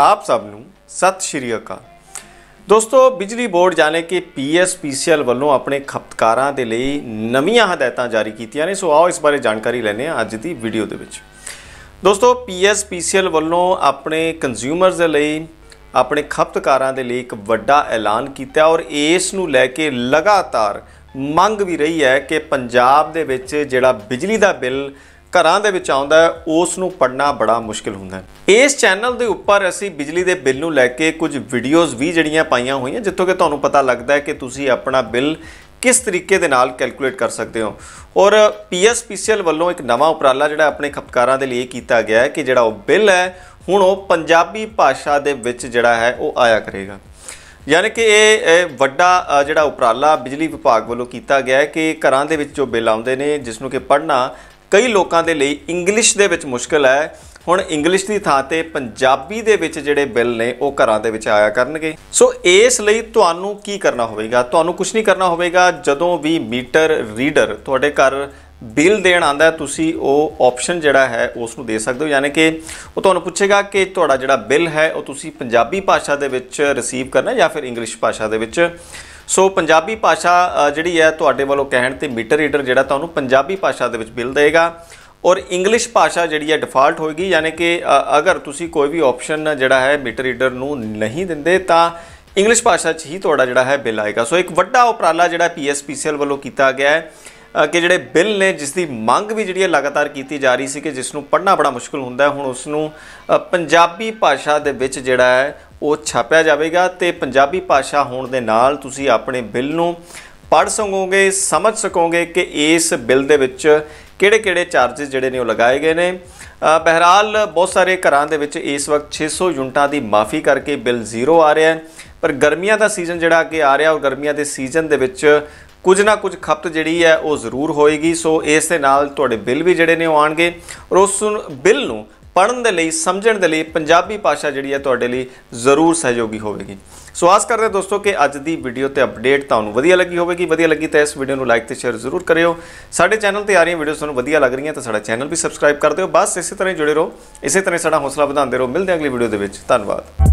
ਆਪ ਸਭ ਨੂੰ ਸਤਿ ਸ਼੍ਰੀ ਅਕਾਲ ਦੋਸਤੋ ਬਿਜਲੀ ਬੋਰਡ ਜਾਣੇ ਕਿ ਪੀਐਸਪੀਸੀਐਲ ਵੱਲੋਂ ਆਪਣੇ ਖਪਤਕਾਰਾਂ ਦੇ ਲਈ ਨਵੀਆਂ ਹਦਾਇਤਾਂ ਜਾਰੀ ਕੀਤੀਆਂ ਨੇ ਸੋ ਆਓ ਇਸ ਬਾਰੇ ਜਾਣਕਾਰੀ ਲੈਣੇ ਆ ਅੱਜ ਦੀ ਵੀਡੀਓ ਦੇ ਵਿੱਚ ਦੋਸਤੋ ਪੀਐਸਪੀਸੀਐਲ ਵੱਲੋਂ ਆਪਣੇ ਕੰਜ਼ਿਊਮਰਸ ਦੇ ਲਈ ਆਪਣੇ ਖਪਤਕਾਰਾਂ ਦੇ ਲਈ ਇੱਕ ਵੱਡਾ ਐਲਾਨ ਕੀਤਾ ਔਰ ਇਸ ਨੂੰ ਲੈ ਕੇ ਲਗਾਤਾਰ ਮੰਗ ਵੀ ਰਹੀ ਹੈ ਕਿ ਪੰਜਾਬ ਦੇ ਵਿੱਚ ਜਿਹੜਾ ਬਿਜਲੀ ਦਾ ਬਿੱਲ ਘਰਾਂ ਦੇ ਵਿੱਚ ਆਉਂਦਾ ਹੈ ਉਸ ਨੂੰ ਪੜਨਾ ਬੜਾ ਮੁਸ਼ਕਿਲ ਹੁੰਦਾ ਹੈ ਇਸ ਚੈਨਲ ਦੇ ਉੱਪਰ ਅਸੀਂ ਬਿਜਲੀ ਦੇ ਬਿੱਲ ਨੂੰ ਲੈ ਕੇ ਕੁਝ ਵੀਡੀਓਜ਼ ਵੀ ਜਿਹੜੀਆਂ ਪਾਈਆਂ ਹੋਈਆਂ ਜਿੱਥੋਂ ਕਿ ਤੁਹਾਨੂੰ ਪਤਾ ਲੱਗਦਾ ਹੈ ਕਿ ਤੁਸੀਂ ਆਪਣਾ ਬਿੱਲ ਕਿਸ ਤਰੀਕੇ ਦੇ ਨਾਲ ਕੈਲਕੂਲੇਟ ਕਰ ਸਕਦੇ ਹੋ ਔਰ ਪੀਐਸਪੀਸੀਐਲ ਵੱਲੋਂ ਇੱਕ ਨਵਾਂ ਉਪਰਾਲਾ ਜਿਹੜਾ ਆਪਣੇ ਖਪਤਕਾਰਾਂ ਦੇ ਲਈ ਕੀਤਾ ਗਿਆ ਹੈ ਕਿ ਜਿਹੜਾ ਉਹ ਬਿੱਲ ਹੈ ਹੁਣ ਉਹ ਪੰਜਾਬੀ ਭਾਸ਼ਾ ਦੇ ਵਿੱਚ ਜਿਹੜਾ ਹੈ ਉਹ ਆਇਆ ਕਰੇਗਾ ਯਾਨੀ ਕਿ ਇਹ ਵੱਡਾ ਜਿਹੜਾ ਉਪਰਾਲਾ ਬਿਜਲੀ ਵਿਭਾਗ ਵੱਲੋਂ ਕੀਤਾ ਗਿਆ ਹੈ ਕਿ ਘਰਾਂ ਦੇ ਵਿੱਚ ਜੋ ਬਿੱਲ ਆਉਂਦੇ ਨੇ ਜਿਸ ਨੂੰ ਕਿ ਪੜਨਾ ਕਈ ਲੋਕਾਂ ਦੇ ਲਈ ਇੰਗਲਿਸ਼ ਦੇ ਵਿੱਚ ਮੁਸ਼ਕਲ ਹੈ ਹੁਣ ਇੰਗਲਿਸ਼ ਦੀ ਥਾਂ ਤੇ ਪੰਜਾਬੀ ਦੇ ਵਿੱਚ ਜਿਹੜੇ ਬਿੱਲ ਨੇ ਉਹ ਘਰਾਂ ਦੇ ਵਿੱਚ ਆਇਆ ਕਰਨਗੇ ਸੋ ਇਸ ਲਈ ਤੁਹਾਨੂੰ ਕੀ ਕਰਨਾ ਹੋਵੇਗਾ ਤੁਹਾਨੂੰ ਕੁਝ ਨਹੀਂ ਕਰਨਾ ਹੋਵੇਗਾ ਜਦੋਂ ਵੀ ਮੀਟਰ ਰੀਡਰ ਤੁਹਾਡੇ ਘਰ ਬਿੱਲ ਦੇਣ ਆਂਦਾ ਤੁਸੀਂ ਉਹ ਆਪਸ਼ਨ ਜਿਹੜਾ ਹੈ ਉਸ ਨੂੰ ਦੇ ਸਕਦੇ ਹੋ ਯਾਨੀ ਕਿ ਉਹ ਤੁਹਾਨੂੰ ਪੁੱਛੇਗਾ ਕਿ ਤੁਹਾਡਾ ਜਿਹੜਾ ਬਿੱਲ ਹੈ ਉਹ ਤੁਸੀਂ ਪੰਜਾਬੀ ਭਾਸ਼ਾ ਦੇ ਵਿੱਚ ਰਿਸੀਵ ਕਰਨਾ ਜਾਂ ਫਿਰ ਇੰਗਲਿਸ਼ ਭਾਸ਼ਾ ਦੇ ਵਿੱਚ ਸੋ ਪੰਜਾਬੀ ਭਾਸ਼ਾ ਜਿਹੜੀ ਹੈ ਤੁਹਾਡੇ ਵੱਲੋਂ ਕਹਿਣ ਤੇ ਮੀਟਰ ਰੀਡਰ ਜਿਹੜਾ ਤੁਹਾਨੂੰ ਪੰਜਾਬੀ ਭਾਸ਼ਾ ਦੇ ਵਿੱਚ ਬਿੱਲ ਦੇਗਾ ਔਰ ਇੰਗਲਿਸ਼ ਭਾਸ਼ਾ ਜਿਹੜੀ ਹੈ ਡਿਫਾਲਟ ਹੋਏਗੀ ਯਾਨੀ ਕਿ ਅਗਰ ਤੁਸੀਂ ਕੋਈ ਵੀ ਆਪਸ਼ਨ ਜਿਹੜਾ ਹੈ ਮੀਟਰ ਰੀਡਰ ਨੂੰ ਨਹੀਂ ਦਿੰਦੇ ਤਾਂ ਇੰਗਲਿਸ਼ ਭਾਸ਼ਾ 'ਚ ਹੀ ਤੁਹਾਡਾ ਜਿਹੜਾ ਹੈ ਬਿੱਲ ਆਏਗਾ ਸੋ ਇੱਕ ਵੱਡਾ ਉਪਰਾਲਾ ਜਿਹੜਾ ਪੀਐਸਪੀਸੀਐਲ ਵੱਲੋਂ ਕੀਤਾ ਗਿਆ ਹੈ ਕਿ ਜਿਹੜੇ ਬਿੱਲ ਨੇ ਜਿਸ ਦੀ ਮੰਗ ਵੀ ਜਿਹੜੀ ਹੈ ਲਗਾਤਾਰ ਕੀਤੀ ਜਾ ਰਹੀ ਸੀ ਕਿ ਜਿਸ ਨੂੰ ਪੜ੍ਹਨਾ ਬੜਾ ਮੁਸ਼ਕਲ ਹੁੰਦਾ ਹੈ ਹੁਣ ਉਸ ਨੂੰ ਪੰਜਾਬੀ ਭਾਸ਼ਾ ਦੇ ਵਿੱਚ ਜਿਹੜਾ ਹੈ ਉਹ ਛਾਪਿਆ ਜਾਵੇਗਾ ਤੇ ਪੰਜਾਬੀ ਭਾਸ਼ਾ ਹੋਣ ਦੇ ਨਾਲ ਤੁਸੀਂ ਆਪਣੇ ਬਿੱਲ ਨੂੰ ਪੜ੍ਹ ਸਕੋਗੇ ਸਮਝ ਸਕੋਗੇ ਕਿ ਇਸ ਬਿੱਲ ਦੇ ਵਿੱਚ ਕਿਹੜੇ-ਕਿਹੜੇ ਚਾਰजेस ਜਿਹੜੇ ਨੇ ਉਹ ਲਗਾਏ ਗਏ ਨੇ ਬਹਿਰਾਲ ਬਹੁਤ ਸਾਰੇ ਘਰਾਂ ਦੇ ਵਿੱਚ ਇਸ ਵਕਤ 600 ਯੂਨਟਾਂ ਦੀ ਮਾਫੀ ਕਰਕੇ ਬਿੱਲ ਜ਼ੀਰੋ ਆ ਰਿਹਾ ਹੈ ਪਰ ਗਰਮੀਆਂ ਦਾ ਸੀਜ਼ਨ ਜਿਹੜਾ ਅੱਗੇ ਆ ਰਿਹਾ ਉਹ ਗਰਮੀਆਂ ਦੇ ਸੀਜ਼ਨ ਦੇ ਵਿੱਚ ਕੁਝ ਨਾ ਕੁਝ ਖਪਤ ਜਿਹੜੀ ਹੈ ਉਹ ਜ਼ਰੂਰ ਹੋਏਗੀ ਸੋ ਇਸ ਦੇ ਨਾਲ ਤੁਹਾਡੇ ਬਿੱਲ ਵੀ ਜਿਹੜੇ ਨੇ ਉਹ ਆਣਗੇ ਔਰ ਉਸ ਬਿੱਲ ਨੂੰ ਪੜਨ ਦੇ ਲਈ ਸਮਝਣ ਦੇ ਲਈ ਪੰਜਾਬੀ ਭਾਸ਼ਾ ਜਿਹੜੀ ਹੈ ਤੁਹਾਡੇ ਲਈ ਜ਼ਰੂਰ ਸਹਿਯੋਗੀ ਹੋਵੇਗੀ ਸੋ ਆਸ ਕਰਦੇ ਹਾਂ ਦੋਸਤੋ ਕਿ ਅੱਜ ਦੀ ਵੀਡੀਓ ਤੇ ਅਪਡੇਟ ਤੁਹਾਨੂੰ ਵਧੀਆ ਲੱਗੀ ਹੋਵੇਗੀ ਵਧੀਆ ਲੱਗੀ ਤਾਂ ਇਸ ਵੀਡੀਓ ਨੂੰ ਲਾਈਕ ਤੇ ਸ਼ੇਅਰ ਜ਼ਰੂਰ ਕਰਿਓ ਸਾਡੇ ਚੈਨਲ ਤੇ ਆ ਰਹੀਆਂ ਵੀਡੀਓਸ ਤੁਹਾਨੂੰ ਵਧੀਆ ਲੱਗ ਰਹੀਆਂ ਤਾਂ ਸਾਡਾ ਚੈਨਲ ਵੀ ਸਬਸਕ੍ਰਾਈਬ ਕਰ ਦਿਓ ਬਸ ਇਸੇ ਤਰ੍ਹਾਂ ਹੀ ਜੁੜੇ ਰਹੋ ਇਸੇ ਤਰ੍ਹਾਂ ਸਾਡਾ ਹੌਸਲਾ ਵਧਾਉਂਦੇ ਰਹੋ ਮਿਲਦੇ ਹਾਂ ਅਗਲੀ ਵੀਡੀਓ ਦੇ ਵਿੱਚ ਧੰਨਵਾਦ